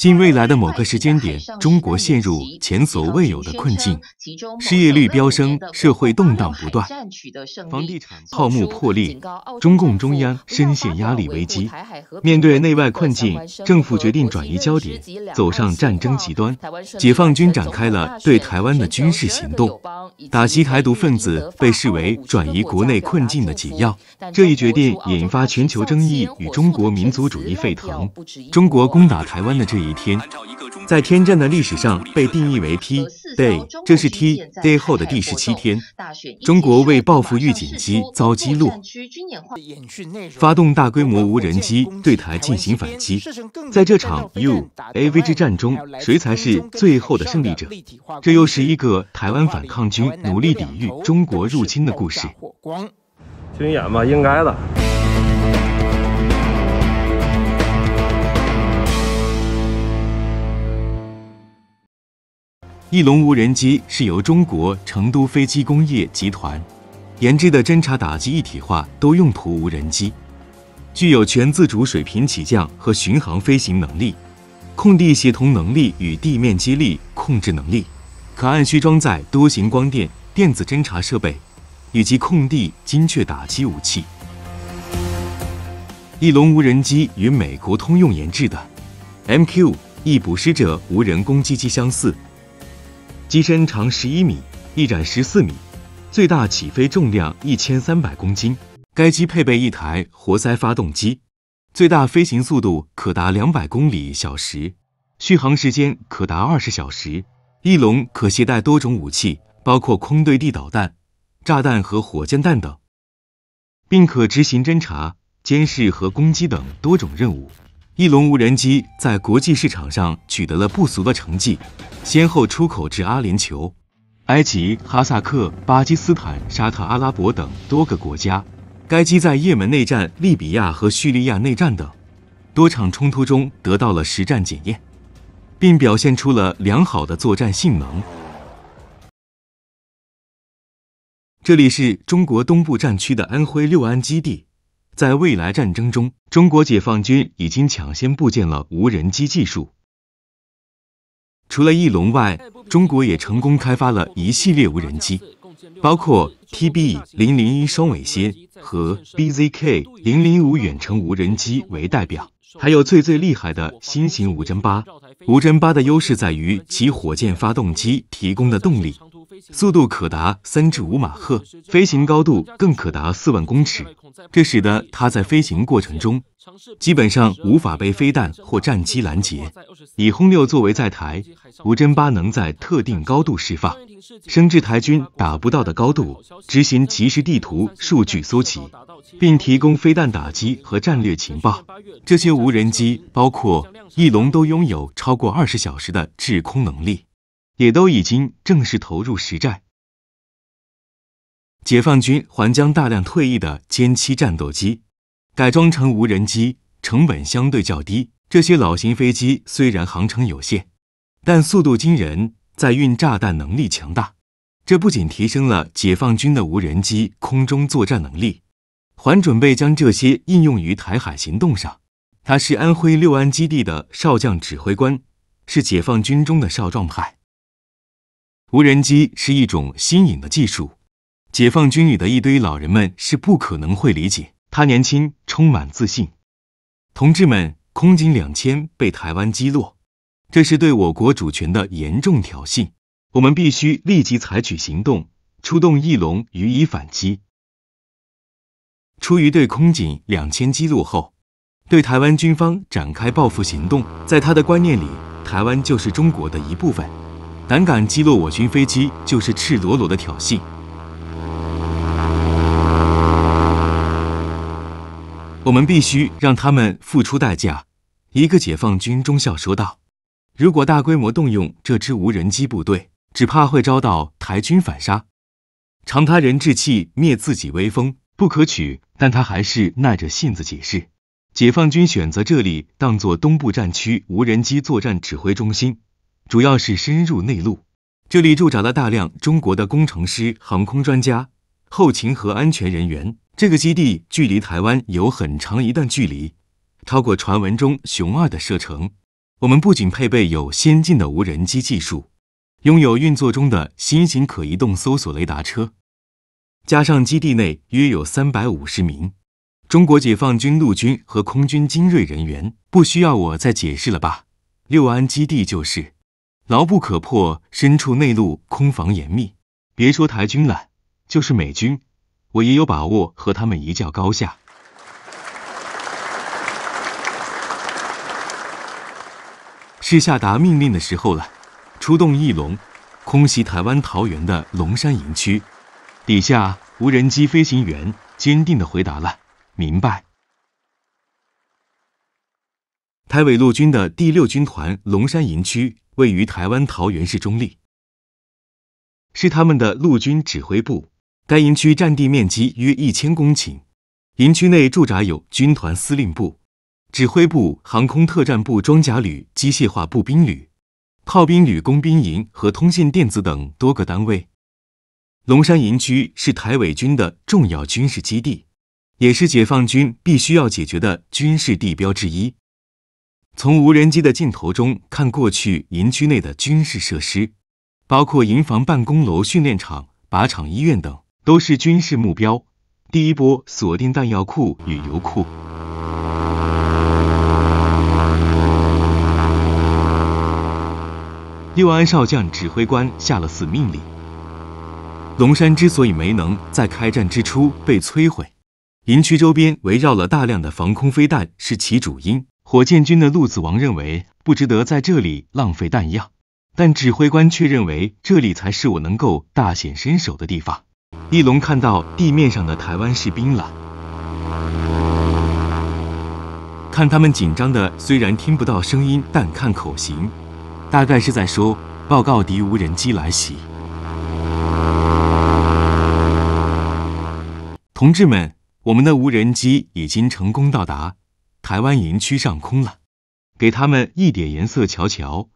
近未来的某个时间点，中国陷入前所未有的困境，失业率飙升，社会动荡不断，房地产泡沫破裂，中共中央深陷压力危机。面对内外困境，政府决定转移焦点，走上战争极端，解放军展开了对台湾的军事行动，打击台独分子被视为转移国内困境的解药。这一决定引发全球争议与中国民族主义沸腾，中国攻打台湾的这一。天，在天战的历史上被定义为 T day，这是 T day 后的第十七天。中国为报复预警机遭击落，发动大规模无人机对台进行反击。在这场 U A V 之战中，谁才是最后的胜利者？这又是一个台湾反抗军努力抵御中国入侵的故事。军演吧，应该的。翼龙无人机是由中国成都飞机工业集团研制的侦察打击一体化多用途无人机，具有全自主水平起降和巡航飞行能力、空地协同能力与地面激励控制能力，可按需装载多型光电电子侦察设备以及空地精确打击武器。翼龙无人机与美国通用研制的 MQ-1 捕食者无人攻击机相似。机身长十一米，翼展十四米，最大起飞重量一千三百公斤。该机配备一台活塞发动机，最大飞行速度可达两百公里小时，续航时间可达二十小时。翼龙可携带多种武器，包括空对地导弹、炸弹和火箭弹等，并可执行侦察、监视和攻击等多种任务。翼龙无人机在国际市场上取得了不俗的成绩，先后出口至阿联酋、埃及、哈萨克、巴基斯坦、沙特阿拉伯等多个国家。该机在也门内战、利比亚和叙利亚内战等多场冲突中得到了实战检验，并表现出了良好的作战性能。这里是中国东部战区的安徽六安基地。在未来战争中，中国解放军已经抢先部建了无人机技术。除了翼龙外，中国也成功开发了一系列无人机，包括 TB 零零一双尾蝎和 BZK 零零五远程无人机为代表，还有最最厉害的新型无侦八。无侦八的优势在于其火箭发动机提供的动力。速度可达三至五马赫，飞行高度更可达四万公尺，这使得它在飞行过程中基本上无法被飞弹或战机拦截。以轰六作为载台，无侦八能在特定高度释放，升至台军打不到的高度，执行即时地图数据搜集，并提供飞弹打击和战略情报。这些无人机包括翼龙都拥有超过二十小时的制空能力。也都已经正式投入实战。解放军还将大量退役的歼七战斗机改装成无人机，成本相对较低。这些老型飞机虽然航程有限，但速度惊人，在运炸弹能力强大。这不仅提升了解放军的无人机空中作战能力，还准备将这些应用于台海行动上。他是安徽六安基地的少将指挥官，是解放军中的少壮派。无人机是一种新颖的技术，解放军里的一堆老人们是不可能会理解。他年轻，充满自信。同志们，空警两千被台湾击落，这是对我国主权的严重挑衅。我们必须立即采取行动，出动翼龙予以反击。出于对空警两千击落后，对台湾军方展开报复行动。在他的观念里，台湾就是中国的一部分。胆敢击落我军飞机，就是赤裸裸的挑衅。我们必须让他们付出代价。”一个解放军中校说道，“如果大规模动用这支无人机部队，只怕会遭到台军反杀。长他人志气，灭自己威风，不可取。但他还是耐着性子解释：“解放军选择这里当做东部战区无人机作战指挥中心。”主要是深入内陆，这里驻扎了大量中国的工程师、航空专家、后勤和安全人员。这个基地距离台湾有很长一段距离，超过传闻中“熊二”的射程。我们不仅配备有先进的无人机技术，拥有运作中的新型可移动搜索雷达车，加上基地内约有三百五十名中国解放军陆军和空军精锐人员，不需要我再解释了吧？六安基地就是。牢不可破，身处内陆，空防严密。别说台军了，就是美军，我也有把握和他们一较高下。是下达命令的时候了，出动翼龙，空袭台湾桃园的龙山营区。底下无人机飞行员坚定的回答了：明白。台尾陆军的第六军团龙山营区位于台湾桃园市中立，是他们的陆军指挥部。该营区占地面积约一千公顷，营区内驻扎有军团司令部、指挥部、航空特战部、装甲旅、机械化步兵旅、炮兵旅、工兵营和通信电子等多个单位。龙山营区是台尾军的重要军事基地，也是解放军必须要解决的军事地标之一。从无人机的镜头中看，过去营区内的军事设施，包括营房、办公楼、训练场、靶场、医院等，都是军事目标。第一波锁定弹药库与油库。六安少将指挥官下了死命令。龙山之所以没能在开战之初被摧毁，营区周边围绕了大量的防空飞弹，是其主因。火箭军的陆子王认为不值得在这里浪费弹药，但指挥官却认为这里才是我能够大显身手的地方。翼龙看到地面上的台湾士兵了，看他们紧张的，虽然听不到声音，但看口型，大概是在说报告敌无人机来袭。同志们，我们的无人机已经成功到达。台湾营区上空了，给他们一点颜色瞧瞧。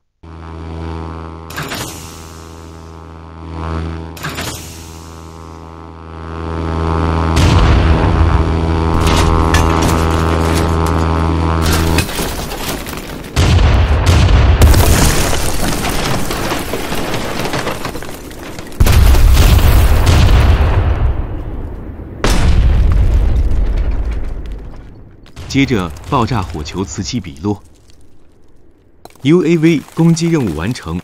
接着爆炸火球此起彼落，UAV 攻击任务完成，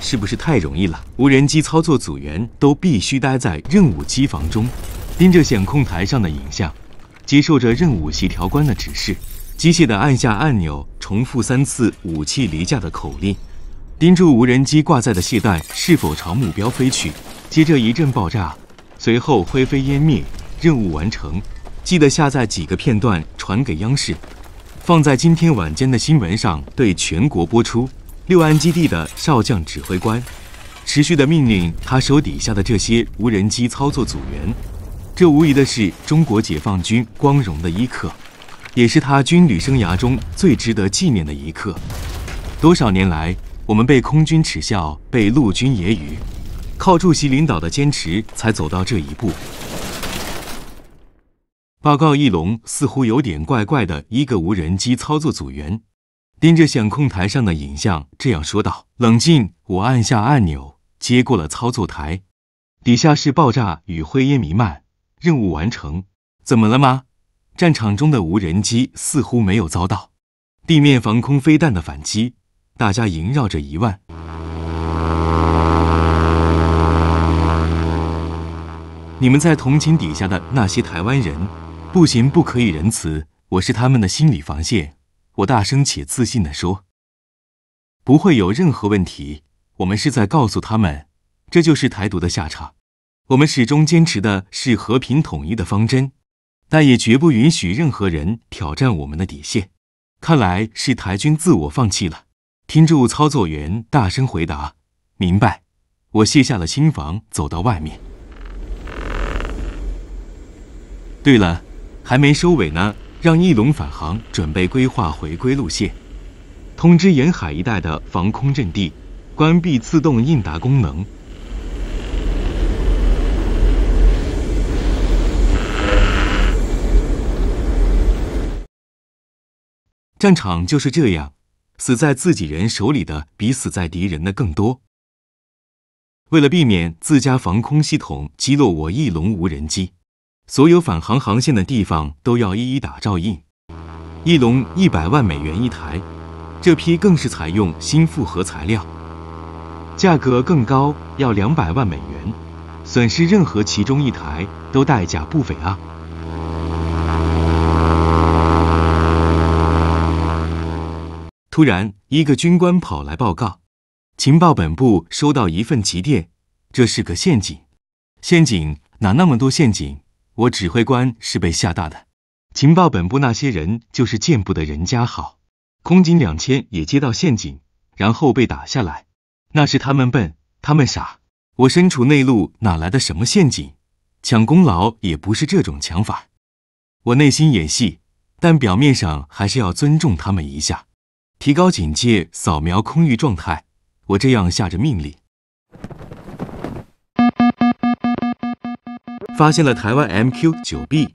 是不是太容易了？无人机操作组员都必须待在任务机房中，盯着显控台上的影像，接受着任务协调官的指示，机械的按下按钮，重复三次武器离架的口令，盯住无人机挂载的线带是否朝目标飞去，接着一阵爆炸。随后灰飞烟灭，任务完成。记得下载几个片段传给央视，放在今天晚间的新闻上对全国播出。六安基地的少将指挥官，持续地命令他手底下的这些无人机操作组员。这无疑的是中国解放军光荣的一刻，也是他军旅生涯中最值得纪念的一刻。多少年来，我们被空军耻笑，被陆军揶揄。靠主席领导的坚持才走到这一步。报告，翼龙似乎有点怪怪的。一个无人机操作组员盯着响控台上的影像，这样说道：“冷静，我按下按钮，接过了操作台。底下是爆炸与灰烟弥漫。任务完成。怎么了吗？战场中的无人机似乎没有遭到地面防空飞弹的反击。大家萦绕着疑问。”你们在同情底下的那些台湾人，不行，不可以仁慈。我是他们的心理防线。我大声且自信地说：“不会有任何问题。”我们是在告诉他们，这就是台独的下场。我们始终坚持的是和平统一的方针，但也绝不允许任何人挑战我们的底线。看来是台军自我放弃了。听助操作员大声回答：“明白。”我卸下了心防，走到外面。对了，还没收尾呢，让翼龙返航，准备规划回归路线。通知沿海一带的防空阵地，关闭自动应答功能。战场就是这样，死在自己人手里的比死在敌人的更多。为了避免自家防空系统击落我翼龙无人机。所有返航航线的地方都要一一打照应。翼龙一百万美元一台，这批更是采用新复合材料，价格更高，要两百万美元。损失任何其中一台都代价不菲啊！突然，一个军官跑来报告，情报本部收到一份急电，这是个陷阱。陷阱哪那么多陷阱？我指挥官是被吓大的，情报本部那些人就是见不得人家好，空警两千也接到陷阱，然后被打下来，那是他们笨，他们傻。我身处内陆，哪来的什么陷阱？抢功劳也不是这种抢法。我内心演戏，但表面上还是要尊重他们一下，提高警戒，扫描空域状态。我这样下着命令。发现了台湾 MQ9B，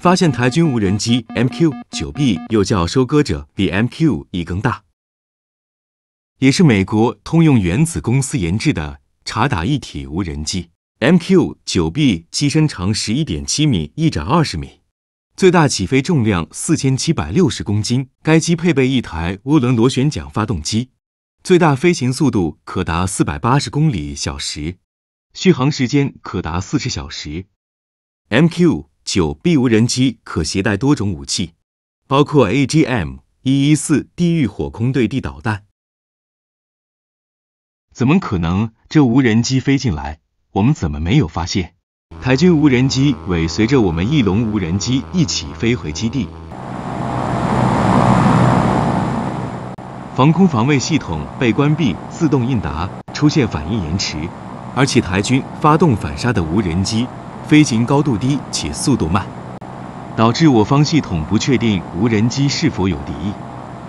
发现台军无人机 MQ9B 又叫“收割者”，比 MQ 一更大，也是美国通用原子公司研制的察打一体无人机。MQ9B 机身长十一点七米，翼展二十米，最大起飞重量四千七百六十公斤。该机配备一台涡轮螺旋桨发动机，最大飞行速度可达四百八十公里小时。续航时间可达四十小时，MQ 九 B 无人机可携带多种武器，包括 AGM 一一四地狱火空对地导弹。怎么可能？这无人机飞进来，我们怎么没有发现？台军无人机尾随着我们翼龙无人机一起飞回基地。防空防卫系统被关闭，自动应答出现反应延迟。而且台军发动反杀的无人机飞行高度低，且速度慢，导致我方系统不确定无人机是否有敌意。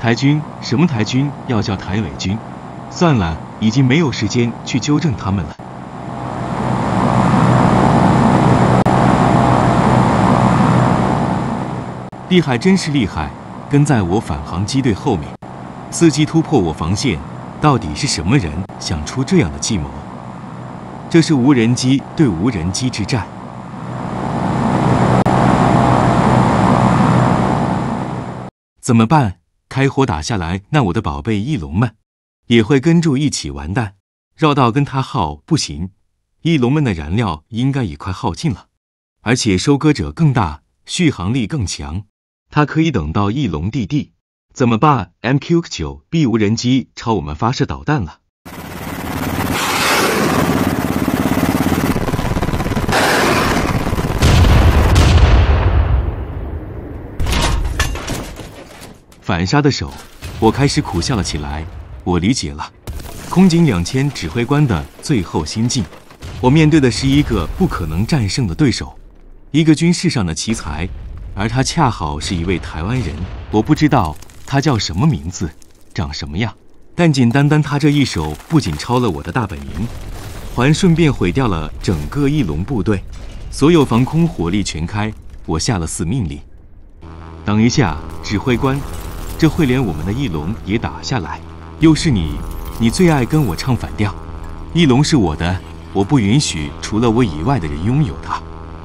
台军什么台军？要叫台伪军？算了，已经没有时间去纠正他们了。厉害，真是厉害！跟在我返航机队后面，伺机突破我防线，到底是什么人想出这样的计谋？这是无人机对无人机之战，怎么办？开火打下来，那我的宝贝翼龙们也会跟住一起完蛋。绕道跟他耗不行，翼龙们的燃料应该也快耗尽了，而且收割者更大，续航力更强，它可以等到翼龙弟弟。怎么办？MQ 九 B 无人机朝我们发射导弹了。反杀的手，我开始苦笑了起来。我理解了空警两千指挥官的最后心境。我面对的是一个不可能战胜的对手，一个军事上的奇才，而他恰好是一位台湾人。我不知道他叫什么名字，长什么样，但仅单单他这一手，不仅抄了我的大本营，还顺便毁掉了整个翼龙部队。所有防空火力全开，我下了死命令：等一下，指挥官。这会连我们的翼龙也打下来，又是你，你最爱跟我唱反调。翼龙是我的，我不允许除了我以外的人拥有它，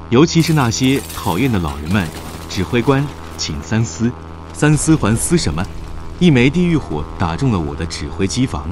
尤其是那些讨厌的老人们。指挥官，请三思，三思还思什么？一枚地狱火打中了我的指挥机房。